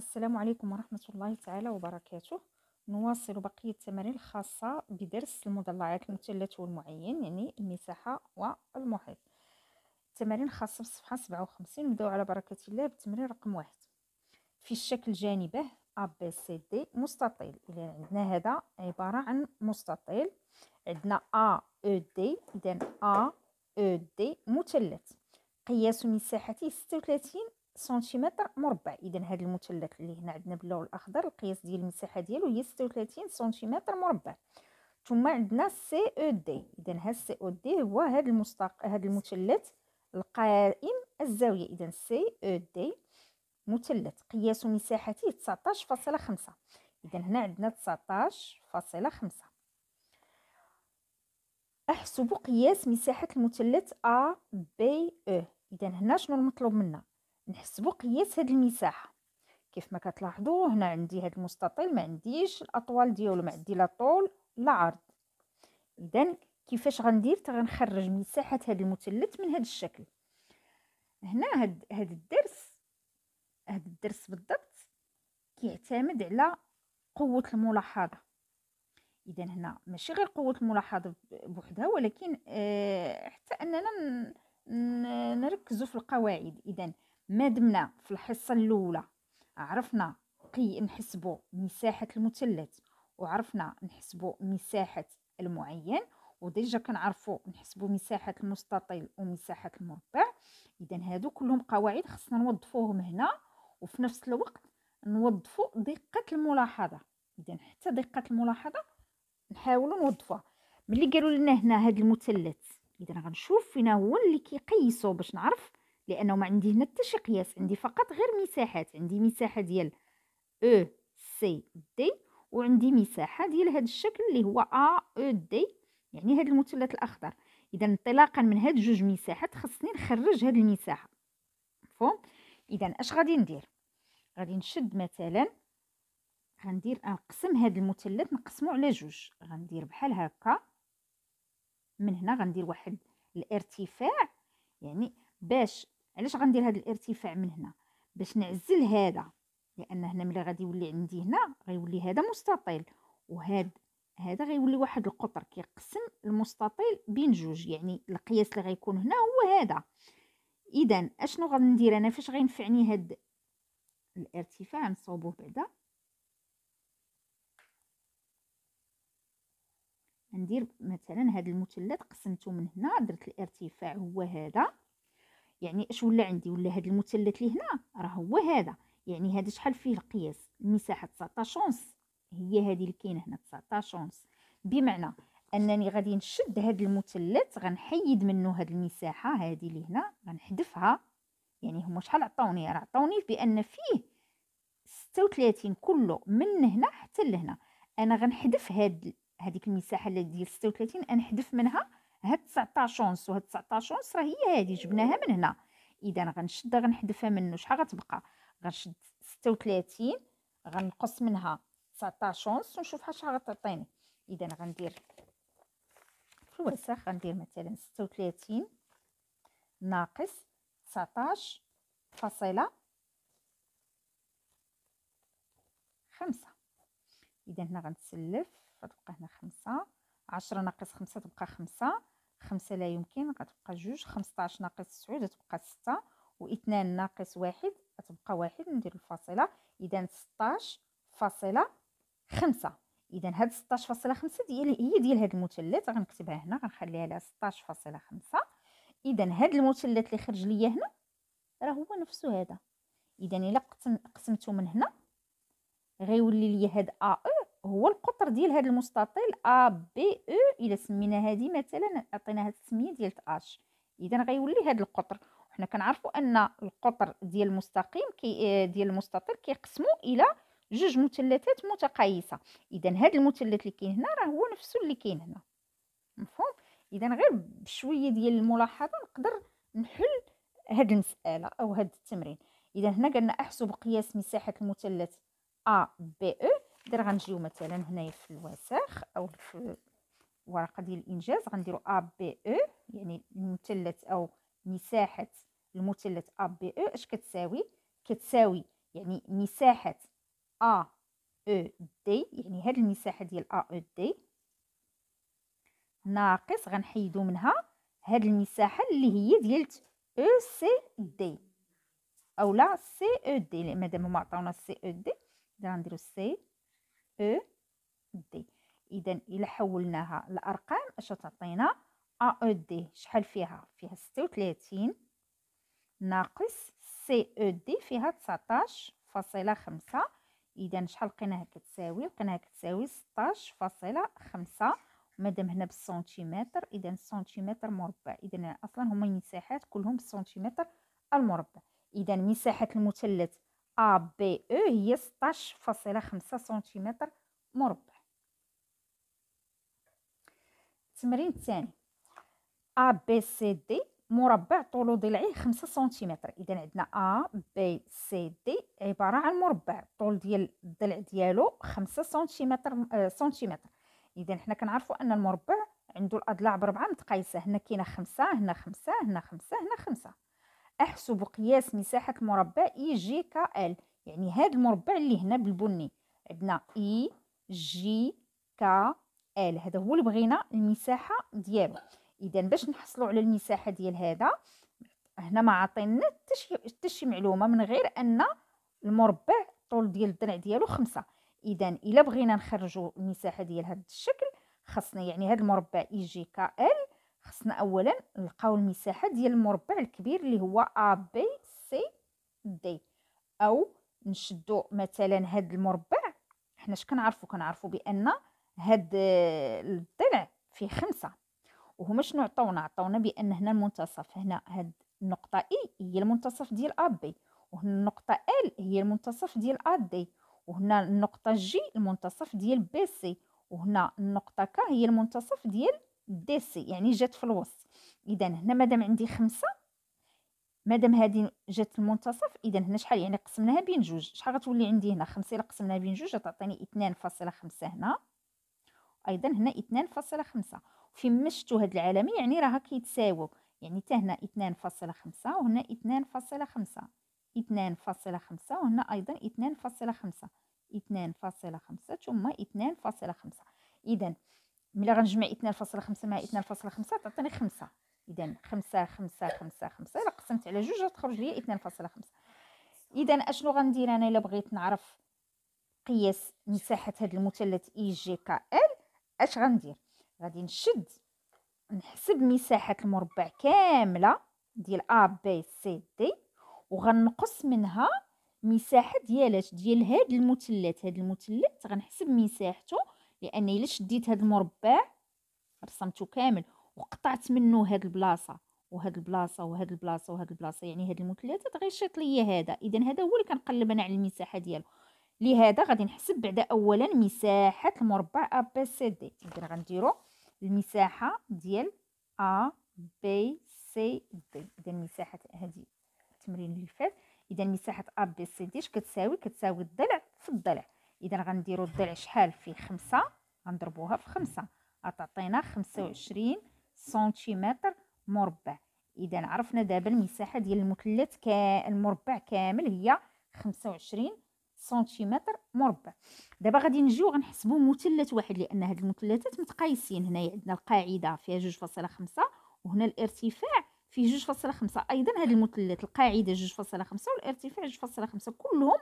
السلام عليكم ورحمة الله تعالى وبركاته نواصل بقية التمارين الخاصة بدرس المضلعات المثلث والمعين يعني المساحة والمحيط التمارين خاصة بالصفحة 57 نبداو على بركة الله بالتمرين رقم واحد في الشكل جانبه ABCD مستطيل إذا عندنا هذا عبارة عن مستطيل عندنا AED إذا AED مثلث قياس مساحته 36 سنتيمتر مربع اذا هذا المثلث اللي هنا عندنا باللون الاخضر القياس ديال المساحه ديالو هي 36 سنتيمتر مربع ثم عندنا سي او دي اذا هذا سي او دي هو هذا المستق هذا المثلث القائم الزاويه اذا سي او دي مثلث قياس مساحته 19.5 اذا هنا عندنا 19.5 احسب قياس مساحه المثلث ا بي او اذا هنا شنو المطلوب منا نحسبوا قياس هاد المساحه كيف ما كتلاحظوا هنا عندي هاد المستطيل ما عنديش الاطوال ديالو ما عندي لا طول لا عرض اذا كيفاش غندير غنخرج مساحه هاد المثلث من هاد الشكل هنا هاد هاد الدرس هاد الدرس بالضبط كيعتمد على قوه الملاحظه اذا هنا ماشي غير قوه الملاحظه بوحدها ولكن آه، حتى اننا نركزو في القواعد اذا ما دمنا في الحصة الأولى عرفنا قي نحسبو مساحة المثلث وعرفنا نحسبو مساحة المعين وديجا كنعرفو نحسبو مساحة المستطيل ومساحة المربع إذا هادو كلهم قواعد خصنا نوظفوهم هنا وفي نفس الوقت نوظفو دقة الملاحظة إذا حتى دقة الملاحظة نحاولو نوظفوها ملي قالوا لنا هنا هاد المثلث إذا غنشوف فينا هو اللي كيقيسو باش نعرف لانه ما عندي هنا حتى شي قياس عندي فقط غير مساحات عندي مساحه ديال او سي دي وعندي مساحه ديال هذا الشكل اللي هو ا او دي يعني هذا المثلث الاخضر اذا انطلاقا من هاد جوج مساحات خصني نخرج هاد المساحه مفهوم اذا اش غادي ندير غادي نشد مثلا غندير نقسم هاد المثلث نقسمه على جوج غندير بحال هكا من هنا غندير واحد الارتفاع يعني باش علاش غندير هذا الارتفاع من هنا باش نعزل هذا لان هنا ملي غادي يولي عندي هنا غيولي هذا مستطيل وهذا هذا غيولي واحد القطر كيقسم المستطيل بين جوج يعني القياس اللي غيكون هنا هو هذا اذا اشنو غندير انا فاش غينفعني هاد الارتفاع نصوبوه بعدا ندير مثلا هاد المثلث قسمته من هنا درت الارتفاع هو هذا يعني اش ولا عندي ولا هذا المثلث اللي هنا راه هو هذا يعني هذا شحال فيه القياس المساحه 19 شونس هي هذه اللي كاينه هنا 19 شونس بمعنى انني غادي نشد هذا المثلث غنحيد منه هذه المساحه هذه اللي هنا غنحذفها يعني هما شحال عطاوني راه عطاوني بان فيه 36 كله من هنا حتى لهنا انا غنحذف هاد هذيك المساحه اللي ديال 36 غنحذف منها هاد 19 ونص وهاد 19 ونص راه هي هادي جبناها من هنا اذا غنشد غنحذفها منه شحال غتبقى غنشد 36 غنقص منها 19 ونص ونشوف شحال غتعطيني اذا غندير في الوسخ غندير مثلا 36 ناقص 19 فاصله خمسة إذا هنا غنسلف غتبقى هنا خمسة عشرة ناقص خمسة تبقى خمسة خمسة لا يمكن غتبقى جوج خمسطاش ناقص تسعود غتبقى ستة واثنان ناقص واحد غتبقى واحد ندير الفاصلة إذا ستاش فاصلة خمسة إذا هاد ستاش فاصلة خمسة ديال هي ديال هاد المثلث غنكتبها هنا غنخليها لها ستاش فاصلة خمسة إذا هاد المثلث اللي خرج ليا هنا راه هو نفسه هذا إذا إلا قسمتو من هنا غيولي ليا هاد أ أو إيه هو القطر ديال هذا المستطيل ا بي او الا سمينا هذه مثلا عطيناها التسميه ديال اش اذا غيولي هذا القطر وحنا كنعرفوا ان القطر ديال المستقيم كي ديال المستطيل كيقسموا الى جوج مثلثات متقايسه اذا هذا المثلث اللي كاين هنا راه هو نفسه اللي كاين هنا مفهوم اذا غير بشويه ديال الملاحظه نقدر نحل هاد المساله او هاد التمرين اذا هنا قلنا احسب قياس مساحه المثلث ا بي او دابا غنجيو مثلا هنايا في الوسخ او في الورقه ديال الانجاز غنديرو ا بي او يعني المثلث او مساحه المثلث ا بي او اش كتساوي كتساوي يعني مساحه ا او دي يعني هاد المساحه ديال ا او دي ناقص غنحيدو منها هاد المساحه اللي هي ديال e او سي دي اولا سي e او دي مادام هما عطاونا سي او دي غنديرو سي او دي اذا الى حولناها لارقام اش تعطينا ا او دي شحال فيها فيها 36 ناقص سي او دي فيها 19.5 فاصلة خمسة اذا شحال لقيناها كتساوي لقيناها كتساوي 16.5 فاصلة خمسة مادام هنا بالسنتيمتر اذا سنتيمتر مربع اذا اصلا هما المساحات كلهم بالسنتيمتر المربع اذا مساحه المثلث أ بي أو هي 16.5 سنتيمتر مربع التمرين الثاني أ بي سي دي مربع طوله ضلعي 5 سنتيمتر إذا عندنا أ بي سي دي عبارة عن مربع طول ديال الضلع ديالو 5 سنتيمتر سنتيمتر إذا حنا كنعرفوا أن المربع عنده الأضلاع بربعة متقايسة هنا كاينة 5 هنا 5 هنا 5 هنا 5 احسب قياس مساحه مربع اي جي كا ال يعني هذا المربع اللي هنا بالبني عندنا اي جي كا ال هذا هو اللي بغينا المساحه ديالو اذا باش نحصلوا على المساحه ديال هذا هنا ما عطينا حتى شي معلومه من غير ان المربع طول ديال الدرع ديالو خمسة اذا الا بغينا نخرجوا المساحه ديال هذا الشكل خاصنا يعني هذا المربع اي جي كا ال خصنا اولا نلقاو المساحه ديال المربع الكبير اللي هو ا بي سي دي او نشدو مثلا هاد المربع حنا اش كنعرفو كنعرفو بان هاد آه، الضلع فيه خمسة وهما شنو عطاونا عطاونا بان هنا المنتصف هنا هاد النقطه اي e هي المنتصف ديال ا بي وهنا النقطه ال هي المنتصف ديال ا دي وهنا النقطه جي المنتصف ديال بي سي وهنا النقطه ك هي المنتصف ديال دي سي يعني جات في الوسط اذا هنا مادام عندي خمسة مادام هذه جات المنتصف اذا هنا شحال يعني قسمناها بين جوج شحال غتولي عندي هنا خمسة الا قسمناها بين جوج غتعطيني اثنان فاصلة خمسة هنا ايضا هنا اثنان فاصلة خمسة مشتو هاد العالمي يعني راه كيتساووا يعني حتى هنا اثنان فاصلة خمسة وهنا اثنان فاصلة خمسة اثنان فاصلة خمسة وهنا ايضا اثنان فاصلة خمسة اثنان فاصلة خمسة ثم اثنان فاصلة خمسة اذا ملي غنجمع اثنان فاصلة خمسة مع اثنان فاصلة خمسة تعطيني خمسة اذا خمسة خمسة خمسة خمسة الا قسمت على جوج غتخرج لي اثنان فاصلة خمسة اذا اشنو غندير انا الا بغيت نعرف قياس مساحه هذا المثلث اي جي كا ال اش غندير غادي نشد نحسب مساحه المربع كامله ديال ا بي سي دي وغنقص منها مساحه ديالاش ديال هذا المثلث هذا المثلث غنحسب مساحته لان الا شديت هذا المربع رسمته كامل وقطعت منه هاد البلاصه وهاد البلاصه وهاد البلاصه وهاد البلاصه يعني هاد المثلثات شيط ليا هذا اذا هذا هو اللي كنقلب انا على المساحه ديالو لهذا غادي نحسب بعدا اولا مساحه المربع ا بي سي دي اذا غنديرو المساحه ديال ا بي سي دي اذا مساحه هذه التمرين اللي فات اذا مساحه ا بي سي دي اش كتساوي كتساوي الضلع في الضلع اذا غنديرو الضلع شحال في خمسة غنضربوها في خمسة غتعطينا خمسة وعشرين سنتيمتر مربع اذا عرفنا دابا المساحه ديال المثلث كا المربع كامل هي 25 سنتيمتر مربع دابا غادي نجيو غنحسبوا مثلث واحد لان هاد المثلثات متقايسين هنايا عندنا القاعده فيها 2.5 وهنا الارتفاع فيه 2.5 ايضا هاد المثلث القاعده 2.5 والارتفاع 2.5 كلهم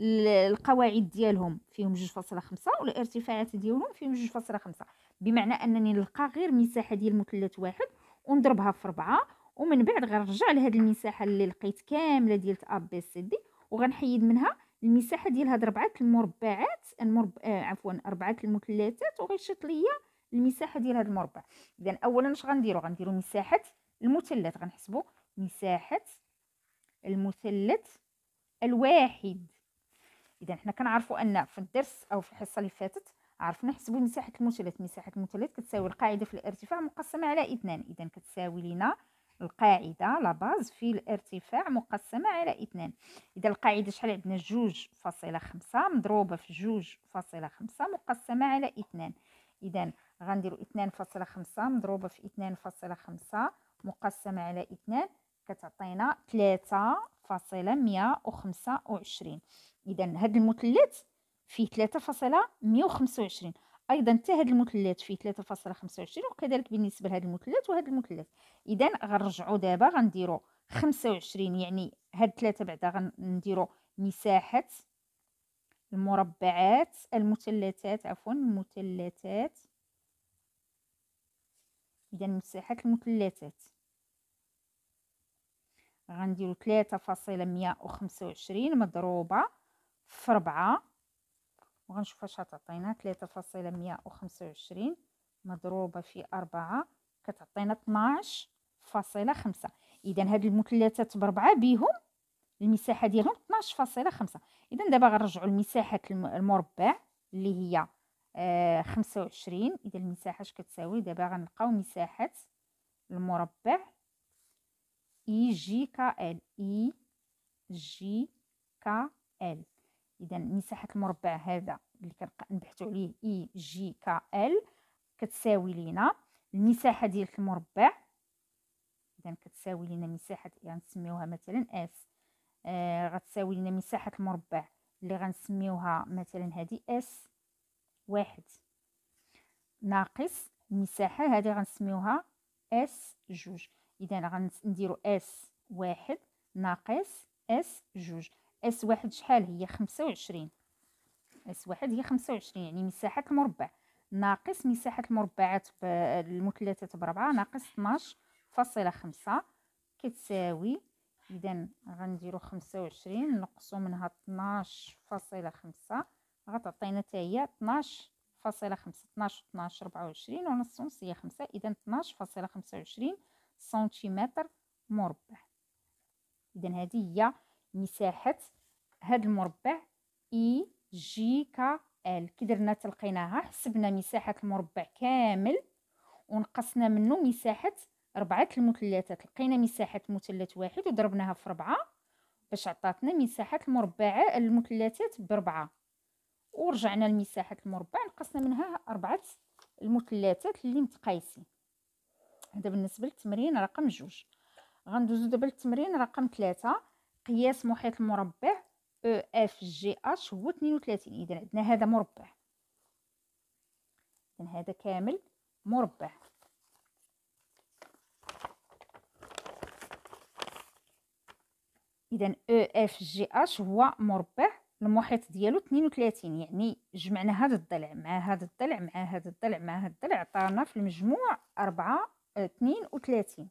القواعد ديالهم فيهم 2.5 والارتفاعات ديالهم فيهم 2.5 بمعنى انني نلقى غير مساحه ديال مثلث واحد ونضربها في 4 ومن بعد غنرجع لهاد المساحه اللي لقيت كامله ديال ا بي سي دي وغنحيد منها المساحه ديال هاد ربعه المربعات المرب... آه عفوا اربعه المثلثات وغيشط ليا المساحه ديال هاد المربع اذا اولا اش غنديرو غنديرو مساحه المثلث غنحسبو مساحه المثلث الواحد اذا حنا كنعرفوا ان في الدرس او في الحصه اللي فاتت عرفنا نحسبوا مساحه المثلث مساحه المثلث كتساوي القاعده في الارتفاع مقسمه على اثنان اذا كتساوي لنا القاعده لا باز في الارتفاع مقسمه على اثنان اذا القاعده شحال عندنا جوج فاصلة خمسة مضروبه في جوج فاصلة خمسة مقسمه على اثنان اذا غنديروا اثنان فاصلة خمسة مضروبه في اثنان فاصلة خمسة مقسمه على اثنان كتعطينا ثلاثة فاصلة مية وخمسة وعشرين اذا هاد المثلث فيه 3.125 ايضا حتى هاد المثلث فيه 3.25 وكذلك بالنسبه لهاد المثلث وهاد المثلث اذا غنرجعوا دابا غنديروا 25 يعني هاد ثلاثه بعدا غنديروا مساحه المربعات المثلثات عفوا المثلثات اذا مساحه المثلثات غنديروا 3.125 مضروبه في ربعة وغنشوف اش غتعطينا تلاتة فاصلة مية وخمسة وعشرين مضروبة في أربعة كتعطينا طناش فاصلة خمسة إذا هاد المثلثات بربعة بيهم المساحة ديالهم طناش فاصلة خمسة إذا دابا غنرجعو لمساحة المربع اللي هي آه خمسة وعشرين إذا المساحة اش كتساوي دابا غنلقاو مساحة المربع إي جي كا إل إي جي كا إل اذا مساحه المربع هذا اللي كنبقى نبحثوا عليه اي جي كا ال كتساوي لينا المساحه ديال المربع اذا كتساوي لينا مساحه غنسميوها يعني مثلا اس آه غتساوي لينا مساحه المربع اللي غنسميوها مثلا هذه اس واحد ناقص المساحه هذه غنسميوها اس جوج اذا غنديروا اس واحد ناقص اس جوج اس واحد شحال هي خمسة وعشرين اس واحد هي خمسة وعشرين يعني مساحة المربع ناقص مساحة المربعات المثلثات بربعة ناقص اثناش فاصلة خمسة كتساوي اذا غنديرو خمسة وعشرين نقصو منها اثناش فاصلة خمسة غتعطينا تاهي هي اثناش فاصلة خمسة اثناش اثناش ربعة وعشرين ونص ونص هي خمسة اذا اثناش فاصلة خمسة وعشرين سنتيمتر مربع اذا هذه هي مساحة هاد المربع إي جي كا ال كي درنا تلقيناها حسبنا مساحة المربع كامل ونقصنا منه مساحة ربعة المثلثات لقينا مساحة مثلث واحد وضربناها في ربعة باش عطاتنا مساحة المربع المثلثات بربعة ورجعنا لمساحة المربع نقصنا منها ربعة المثلثات اللي متقايسين هذا بالنسبة للتمرين رقم جوج غندوزو دابا للتمرين رقم ثلاثة قياس محيط المربع او اف جي اش هو 32 اذا عندنا هذا مربع اذا هذا كامل مربع اذا او اف جي اش هو مربع المحيط ديالو 32 يعني جمعنا هذا الضلع مع هذا الضلع مع هذا الضلع مع هذا الضلع عطانا في المجموع 4 32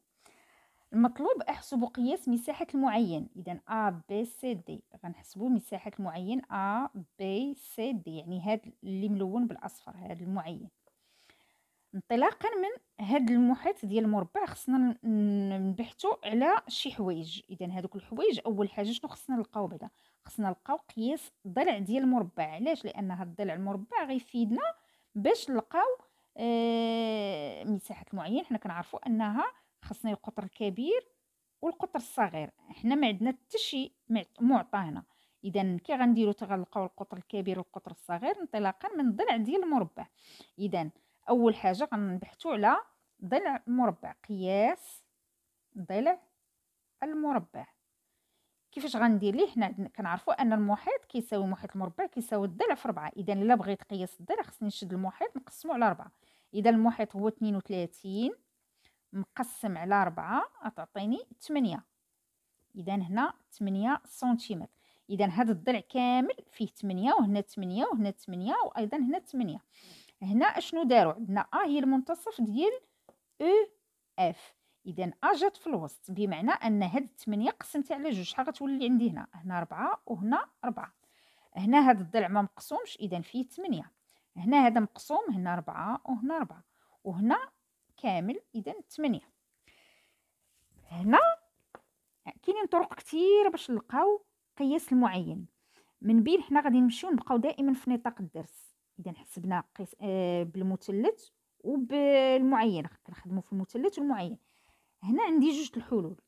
المطلوب احسب قياس مساحة المعين اذا A B C D غنحسبو مساحة المعين A B C D يعني هاد اللي ملون بالاصفر هاد المعين انطلاقا من هاد المحيط ديال المربع خصنا نبحثو على شي حوايج اذا هادوك الحوايج اول حاجه شنو خصنا نلقاو بعدا خصنا نلقاو قياس ضلع ديال المربع علاش لان هاد الضلع المربع غيفيدنا باش نلقاو آه مساحه المعين حنا كنعرفو انها خصني القطر الكبير والقطر الصغير حنا ما عندنا حتى شي معطى هنا اذا كي غنديرو تغلقوا القطر الكبير والقطر الصغير انطلاقا من الضلع ديال المربع اذا اول حاجه غنبحثوا على ضلع مربع قياس ضلع المربع كيفاش غندير ليه حنا كنعرفوا ان المحيط كيساوي محيط المربع كيساوي الضلع في 4 اذا الا بغيت قياس الضلع خصني نشد المحيط نقسمه على 4 اذا المحيط هو 32 مقسم على ربعة تعطيني تمنية إذا هنا تمنية سنتيمتر إذا هذا الضلع كامل فيه تمنية وهنا تمنية وهنا تمنية وأيضا هنا تمنية هنا أشنو داروا عندنا أ هي المنتصف ديال أو اف اذا ا جات في الوسط بمعنى ان هاد التمنية قسمتي على جوج شحال غتولي عندي هنا هنا ربعة وهنا ربعة هنا هاد الضلع ما مقسومش اذا فيه تمنية هنا هذا مقسوم هنا ربعة وهنا ربعة وهنا كامل اذا ثمانية هنا كاينين طرق كثيره باش نلقاو قياس المعين من بين حنا غادي نمشيو نبقاو دائما في نطاق الدرس اذا حسبنا قيس آه بالمثلث وبالمعين كنخدموا في المثلث والمعين هنا عندي جوج الحلول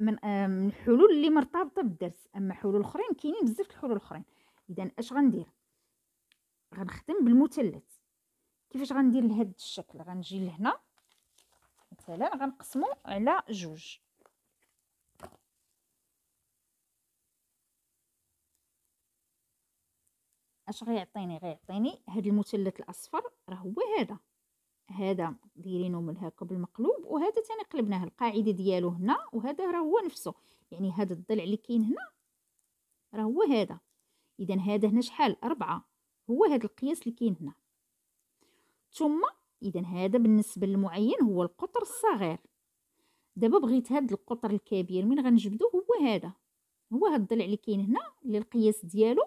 من آه من الحلول اللي مرتبطه بالدرس اما حلول اخرين كاينين بزاف الحلول الاخرين اذا اش غندير غنخدم بالمثلث كيفاش غندير لهاد الشكل غنجي لهنا مثلا غنقسمو على جوج اش غيعطيني غيعطيني هاد المثلث الاصفر راه هو هذا هذا دايرينو من هكا بالمقلوب وهذا ثاني قلبناه القاعده ديالو هنا وهذا راه هو نفسه يعني هذا الضلع اللي كاين هنا راه هو هذا اذا هذا هنا شحال أربعة هو هذا القياس اللي كاين هنا ثم اذا هذا بالنسبه للمعين هو القطر الصغير دابا بغيت هاد القطر الكبير من غنجبدو هو هذا هو هاد الضلع اللي كاين هنا اللي القياس ديالو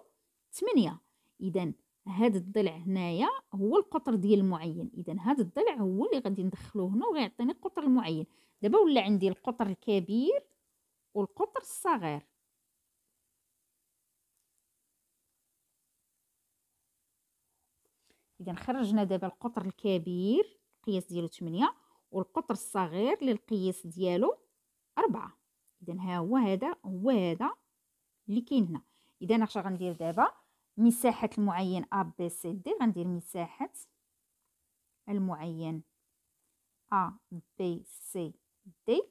8 اذا هاد الضلع هنايا هو القطر ديال المعين اذا هاد الضلع هو اللي غادي ندخلوه هنا وغيعطيني القطر المعين دابا ولا عندي القطر الكبير والقطر الصغير اذا خرجنا دابا القطر الكبير القياس ديالو 8 والقطر الصغير اللي القياس ديالو 4 اذا ها هو هذا هو هذا اللي كاين هنا اذا انا غندير دابا مساحه المعين ا بي سي دي غندير مساحه المعين ا بي سي دي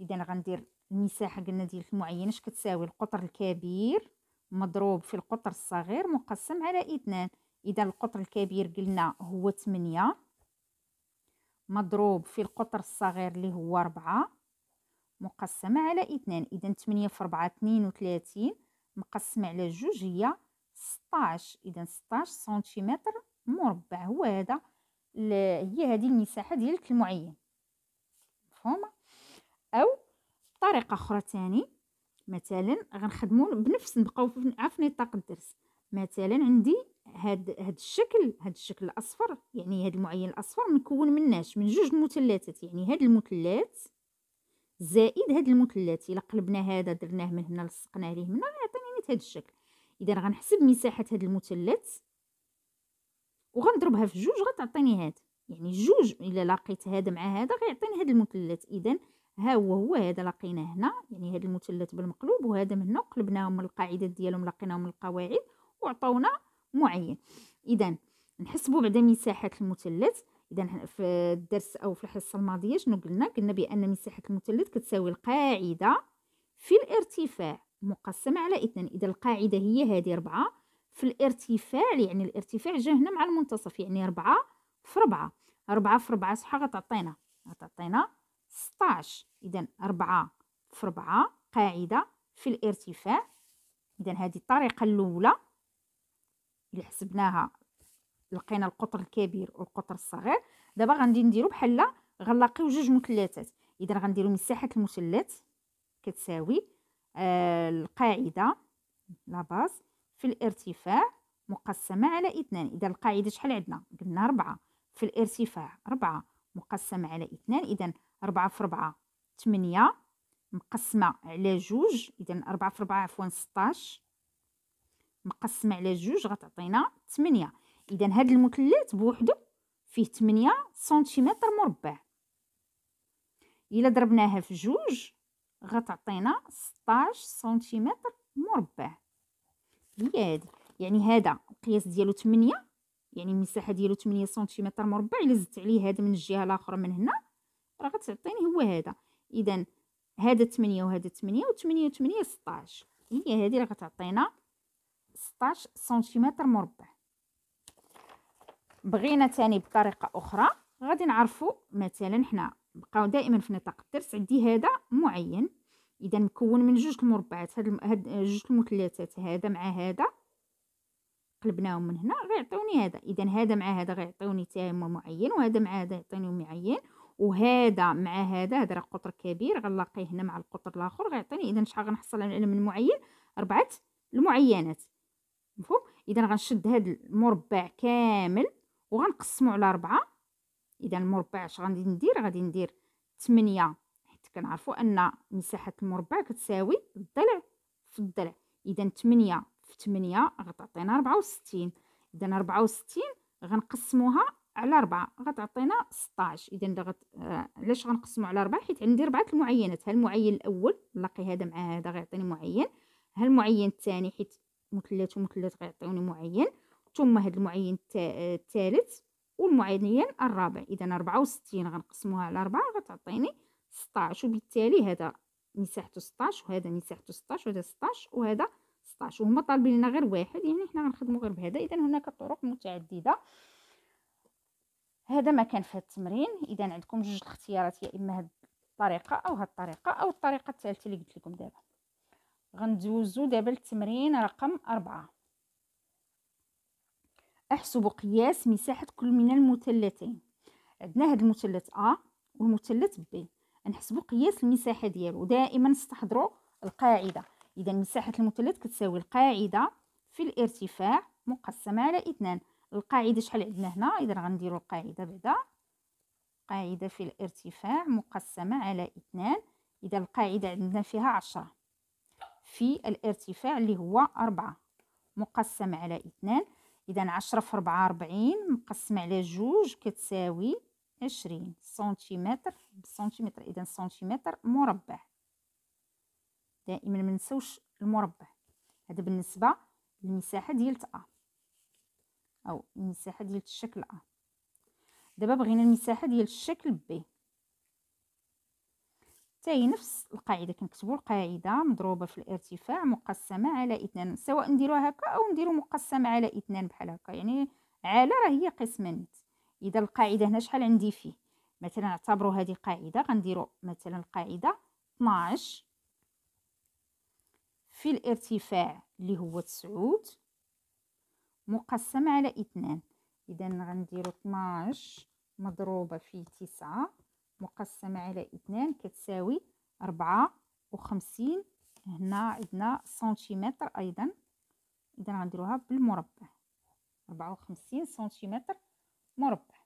اذا غندير المساحه قلنا ديال المعين اش كتساوي القطر الكبير مضروب في القطر الصغير مقسم على اثنان إذا القطر الكبير قلنا هو 8 مضروب في القطر الصغير اللي هو 4 مقسم على 2 إذا 8 في 4 32 مقسم على جوج هي 16 إذا 16 سنتيمتر مربع هو هذا هي هذه المساحة ديال المعين مفهومة أو طريقة أخرى ثاني مثلا غنخدمو بنفس نبقاو في طاق الدرس مثلا عندي هاد هاد الشكل هاد الشكل الاصفر يعني هاد المعين الاصفر مكون من ناش من جوج مثلثات يعني هاد المثلث زائد هاد المثلث الا قلبنا هذا درناه من هنا لصقناه ليه هنا غيعطيني نيت هاد الشكل اذا غنحسب مساحه هاد المثلث وغنضربها في جوج غتعطيني هاد يعني جوج الا لقيت هذا مع هذا غيعطيني هاد المثلث اذا ها هو هو هذا لقيناه هنا يعني هذا المثلث بالمقلوب وهذا من هنا قلبناهم من القاعدات ديالهم لقيناهم من القواعد وعطاونا معين اذا نحسبوا بعدا مساحه المثلث اذا في الدرس او في الحصه الماضيه شنو قلنا قلنا بان مساحه المثلث كتساوي القاعده في الارتفاع مقسمه على اثنان اذا القاعده هي هذه ربعة في الارتفاع يعني الارتفاع جا هنا مع المنتصف يعني ربعة في ربعة ربعة في ربعة شحال غتعطينا غتعطينا 16 اذا ربعة في ربعة قاعده في الارتفاع اذا هذه الطريقه الاولى اللي حسبناها لقينا القطر الكبير والقطر الصغير دابا غندي نديرو بحال غنلاقيو جوج مثلثات اذا غنديرو مساحه المثلث كتساوي آه القاعده لا في الارتفاع مقسمه على اثنان اذا القاعده شحال عندنا قلنا ربعة في الارتفاع ربعة مقسمه على اثنان اذا ربعة في ربعة ثمانية مقسمه على جوج اذا ربعة في ربعة عفوا 16 مقسم على جوج غتعطينا ثمانية إذا هاد المثلث بوحدو فيه ثمانية سنتيمتر مربع إلا ضربناها في جوج غتعطينا ستاش سنتيمتر مربع هي هادي يعني هذا القياس ديالو ثمانية يعني المساحة ديالو ثمانية سنتيمتر مربع إلا زدت عليه هذا من الجهة الأخرى من هنا راه غتعطيني هو هذا إذا هذا ثمانية وهذا ثمانية وثمانية وثمانية ستاش هي هادي راه غتعطينا 16 سنتيمتر مربع بغينا تاني بطريقه اخرى غادي نعرفوا مثلا حنا بقاو دائما في نطاق الدرس عندي هذا معين اذا مكون من جوج المربعات هاد, جوج المثلثات هذا مع هذا قلبناهم من هنا غيعطيوني هذا اذا هذا مع هذا غيعطيوني تام معين وهذا مع هذا يعطيني معين وهذا مع هذا هذا راه قطر كبير غنلاقيه هنا مع القطر الاخر غيعطيني اذا شحال غنحصل على من معين اربعه المعينات مفهوم اذا غنشد هذا المربع كامل وغنقسمه على ربعة اذا المربع اش غادي ندير غادي ندير 8 حيت كنعرفوا ان مساحه المربع كتساوي الضلع في الضلع اذا 8 في 8 غتعطينا 64 اذا 64 غنقسموها على 4 غتعطينا 16 اذا غت... آه، علاش آه... غنقسمو على 4 حيت عندي ربعه المعينات ها المعين الاول نلاقي هذا مع هذا غيعطيني معين ها المعين الثاني حيت مثلث ومثلث غيعطيوني معين ثم هذا المعين الثالث والمعين الرابع اذا 64 غنقسموها على 4 غتعطيني 16 وبالتالي هذا مساحته 16 وهذا مساحته 16 وهذا 16 وهذا 16 وهما طالبين لنا غير واحد يعني حنا غنخدموا غير بهذا اذا هناك طرق متعدده هذا ما كان في هذا التمرين اذا عندكم جوج الاختيارات يا اما هذه الطريقه او هذه الطريقه او الطريقه الثالثه اللي قلت لكم دابا غندوزو دابا للتمرين رقم أربعة احسب قياس مساحة كل من المثلثين عندنا هاد المثلث أ والمثلث ب نحسبو قياس المساحة ديالو دائما نستحضرو القاعدة إذا مساحة المثلث كتساوي القاعدة في الارتفاع مقسمة على اثنان القاعدة شحال عندنا هنا إذا غنديرو القاعدة بعدا قاعدة في الارتفاع مقسمة على اثنان إذا القاعدة عندنا فيها عشرة في الارتفاع اللي هو أربعة مقسم على اثنان إذا عشرة في ربعة ربعين مقسم على جوج كتساوي عشرين سنتيمتر بسنتيمتر إذا سنتيمتر مربع دائما ما نساوش المربع هذا بالنسبة للمساحة ديال أ أو المساحة ديال الشكل أ دابا بغينا المساحة ديال الشكل بي حتى هي نفس القاعده كنكتبوا القاعده مضروبه في الارتفاع مقسمه على اثنان سواء نديروها هكا او نديرو مقسمه على اثنان بحال هكا يعني على راه هي قسم نت اذا القاعده هنا شحال عندي فيه مثلا اعتبروا هذه قاعده غنديرو مثلا القاعده 12 في الارتفاع اللي هو 9 مقسمه على اثنان اذا غنديرو 12 مضروبه في 9 مقسمة على اثنان كتساوي ربعة وخمسين هنا عندنا سنتيمتر أيضا إذا غنديروها بالمربع ربعة وخمسين سنتيمتر مربع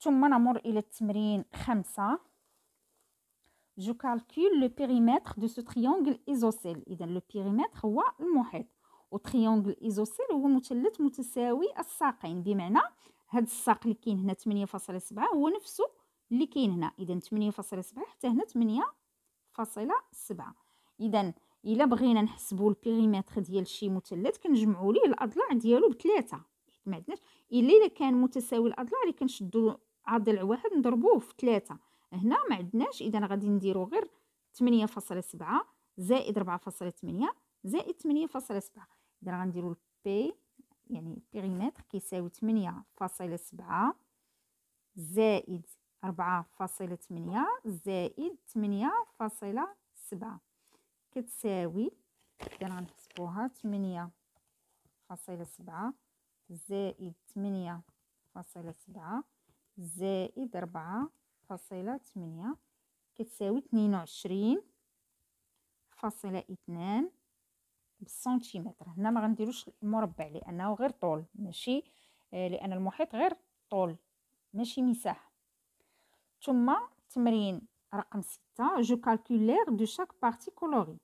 ثم نمر إلى التمرين خمسة جو كالكول لو بيريمتر دو سو تريونغل إيزوسيل إذا لو بيريمتر هو المحيط وتريونغل إيزوسيل هو مثلث متساوي الساقين بمعنى هاد الساق اللي كاين هنا 8.7 هو نفسه اللي كاين هنا اذا 8.7 حتى هنا 8.7 اذا الا بغينا نحسبوا البيريمتر ديال شي مثلث كنجمعوا ليه الاضلاع ديالو بثلاثه ما عندناش الا الا كان متساوي الاضلاع اللي كنشدوا عضلع واحد نضربوه في ثلاثة هنا ما عندناش اذا غادي نديروا غير 8.7 زائد 4.8 زائد 8.7 اذا غنديروا البي يعني بيريمتر كيساوي تمنية فاصلة سبعة زائد أربعة فاصلة تمنية زائد تمنية فاصلة سبعة كتساوي إذا غنحسبوها تمنية فاصلة سبعة زائد تمنية فاصلة سبعة زائد أربعة فاصلة تمنية كتساوي اثنين وعشرين فاصلة اثنان بالسنتيمتر هنا ما غنديروش المربع لانه غير طول ماشي آه، لان المحيط غير طول ماشي مساحه ثم تمرين رقم ستة جو كالكولير دو شاك بارتي كولوري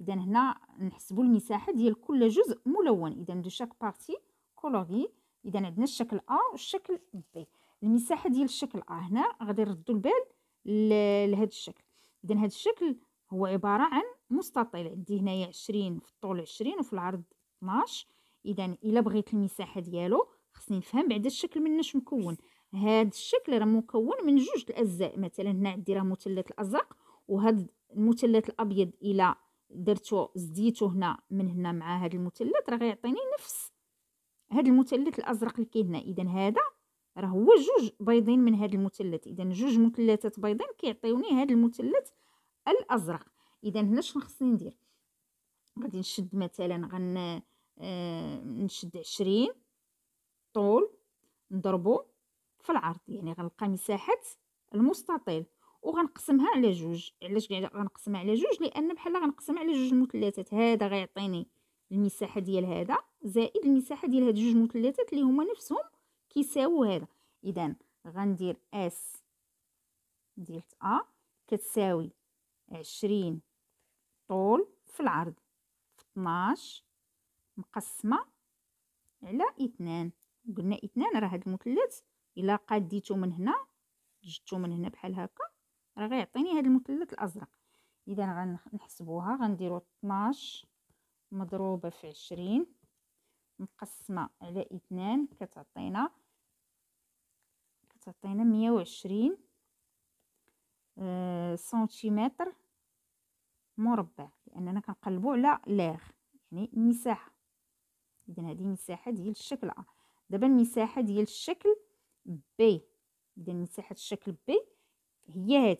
اذا هنا نحسبوا المساحه ديال كل جزء ملون اذا دو شاك بارتي كولوري اذا عندنا الشكل ا والشكل بي المساحه ديال الشكل ا هنا غادي نردوا البال لهذا الشكل اذا هذا الشكل هو عبارة عن مستطيل عندي هنايا عشرين في الطول عشرين وفي العرض 12 إذا إلا بغيت المساحة ديالو خصني نفهم بعدا الشكل مناش مكون هاد الشكل راه مكون من جوج الأجزاء مثلا هنا عندي راه مثلث الأزرق وهاد المثلث الأبيض إلا درتو زديتو هنا من هنا مع هاد المثلث راه غيعطيني نفس هاد المثلث الأزرق اللي كاين هنا إذا هذا راه هو جوج بيضين من هاد المثلث إذا جوج مثلثات بيضين كيعطيوني هاد المثلث الازرق اذا هنا شنو خصني ندير غادي نشد مثلا غن آه نشد عشرين طول نضربو في العرض يعني غنلقى مساحه المستطيل وغنقسمها على جوج علاش غنقسمها على جوج لان بحال غنقسمها على جوج مثلثات هذا غيعطيني المساحه ديال هذا زائد المساحه ديال هاد جوج مثلثات اللي هما نفسهم كيساووا هذا اذا غندير اس ديال ا كتساوي عشرين طول في العرض في اتناش مقسمة على اثنان قلنا اثنان راه هاد المثلث الا قديتو من هنا جبتو من هنا بحال هكا راه غيعطيني هاد المثلث الازرق اذا غنحسبوها غنديرو اثناش مضروبه في عشرين مقسمه على اثنان كتعطينا كتعطينا مية وعشرين آه، سنتيمتر مربع لاننا كنقلبوا على لاغ يعني مساحه اذا هذه المساحه ديال الشكل ا دابا المساحه ديال الشكل بي اذا مساحه الشكل بي هي هذه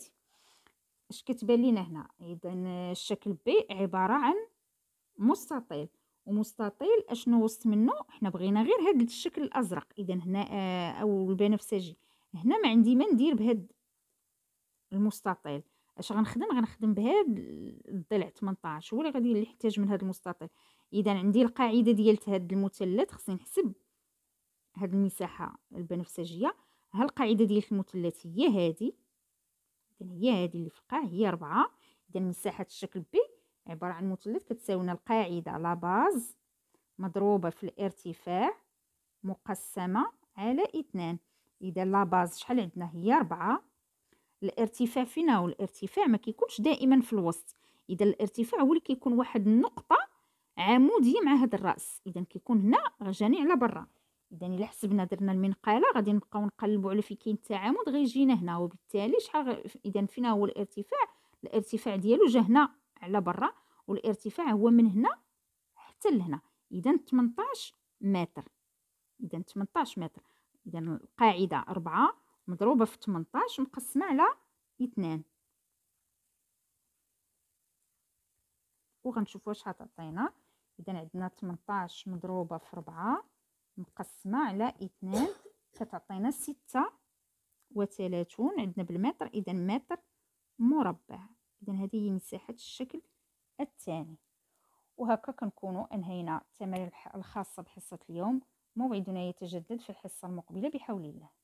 اش كتبان لينا هنا اذا الشكل بي عباره عن مستطيل ومستطيل اشنو وسط منه حنا بغينا غير هذا الشكل الازرق اذا هنا آه او البنفسجي هنا ما عندي ما ندير بهاد المستطيل اش غنخدم غنخدم بهاد الضلع 18 هو اللي غادي يحتاج من هاد المستطيل اذا عندي القاعده ديال هاد المثلث خصني نحسب هاد المساحه البنفسجيه ها القاعده ديال المثلث هي هادي اذا هي هادي اللي فوقها هي 4 اذا مساحه الشكل بي عباره عن مثلث كتساوينا القاعده لا باز مضروبه في الارتفاع مقسمه على 2 اذا لا باز شحال عندنا هي 4 الارتفاع فينا والارتفاع الارتفاع ما كيكونش دائما في الوسط اذا الارتفاع هو اللي كيكون واحد النقطه عموديه مع هذا الراس اذا كيكون هنا غجاني على برا اذا الا حسبنا درنا المنقاله غادي نبقاو نقلبوا على فين كاين التعامد غيجينا هنا وبالتالي شحال اذا فينا هو الارتفاع الارتفاع ديالو جا هنا على برا والارتفاع هو من هنا حتى لهنا اذا 18 متر اذا 18 متر اذا القاعده 4 مضروبه في 18 مقسمه على 2 وغنشوف واش هتعطينا اذا عندنا 18 مضروبه في 4 مقسمه على 2 كتعطينا 6 و 30 عندنا بالمتر اذا متر مربع اذا هذه هي مساحه الشكل الثاني وهكا كنكونوا انهينا التمارين الخاصه بحصه اليوم موعدنا يتجدد في الحصه المقبله بحول الله